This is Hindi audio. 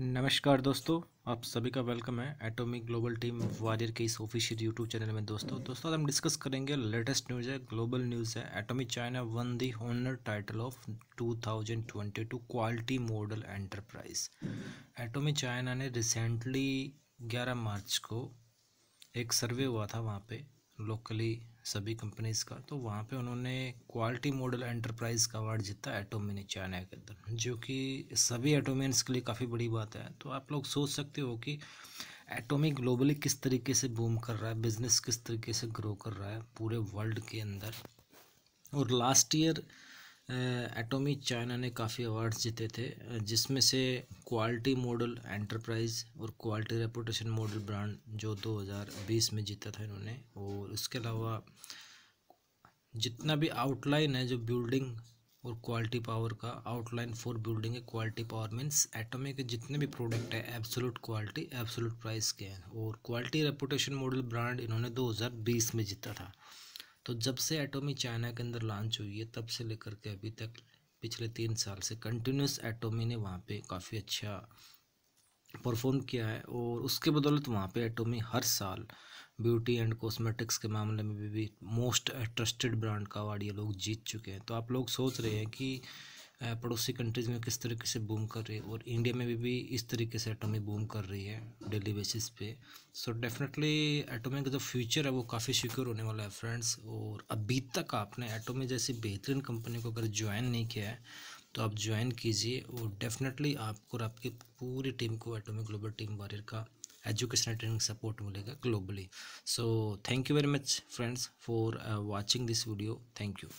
नमस्कार दोस्तों आप सभी का वेलकम है एटॉमिक ग्लोबल टीम वारियर के इस ऑफिशियल यूट्यूब चैनल में दोस्तों दोस्तों आज हम डिस्कस करेंगे लेटेस्ट न्यूज़ है ग्लोबल न्यूज़ है atomic China won the honour title of 2022 quality model enterprise atomic China ने रिसेंटली 11 मार्च को एक सर्वे हुआ था वहाँ पर लोकली सभी कंपनीज़ का तो वहाँ पे उन्होंने क्वालिटी मॉडल एंटरप्राइज़ का अवार्ड जीता एटोमिनी चाइना के अंदर जो कि सभी एटोमिनस के लिए काफ़ी बड़ी बात है तो आप लोग सोच सकते हो कि एटोमी ग्लोबली किस तरीके से बूम कर रहा है बिज़नेस किस तरीके से ग्रो कर रहा है पूरे वर्ल्ड के अंदर और लास्ट ईयर एटोमी चाइना ने काफ़ी अवार्ड्स जीते थे जिसमें से क्वालिटी मॉडल एंटरप्राइज और क्वालिटी रेपुटेशन मॉडल ब्रांड जो 2020 में जीता था इन्होंने और इसके अलावा जितना भी आउटलाइन है जो बिल्डिंग और क्वालिटी पावर का आउटलाइन फॉर बिल्डिंग है क्वालिटी पावर मीन्स एटोमी के जितने भी प्रोडक्ट हैं एब्सोलूट क्वालिटी एब्सोलूट प्राइस के हैं और क्वालिटी रेपुटेशन मॉडल ब्रांड इन्होंने 2020 में जीता था तो जब से एटोमी चाइना के अंदर लॉन्च हुई है तब से लेकर के अभी तक पिछले तीन साल से कंटिन्यूस एटोमी ने वहाँ पे काफ़ी अच्छा परफॉर्म किया है और उसके बदौलत वहाँ पे एटोमी हर साल ब्यूटी एंड कॉस्मेटिक्स के मामले में भी, भी मोस्ट ट्रस्टेड ब्रांड का अवार्ड ये लोग जीत चुके हैं तो आप लोग सोच रहे हैं कि पड़ोसी कंट्रीज़ में किस तरीके से बूम कर रही है और इंडिया में भी, भी इस तरीके से एटमी बूम कर रही है डेली बेसिस पे सो डेफिनेटली एटोमी का जो फ्यूचर है वो काफ़ी सिक्योर होने वाला है फ्रेंड्स और अभी तक आपने एटोमी जैसी बेहतरीन कंपनी को अगर ज्वाइन नहीं किया है तो आप ज्वाइन कीजिए और डेफिनेटली आपको और आपकी पूरी टीम को एटोमी ग्लोबल टीम वॉरियर का एजुकेशन ट्रेनिंग सपोर्ट मिलेगा globally so thank you very much friends for watching this video thank you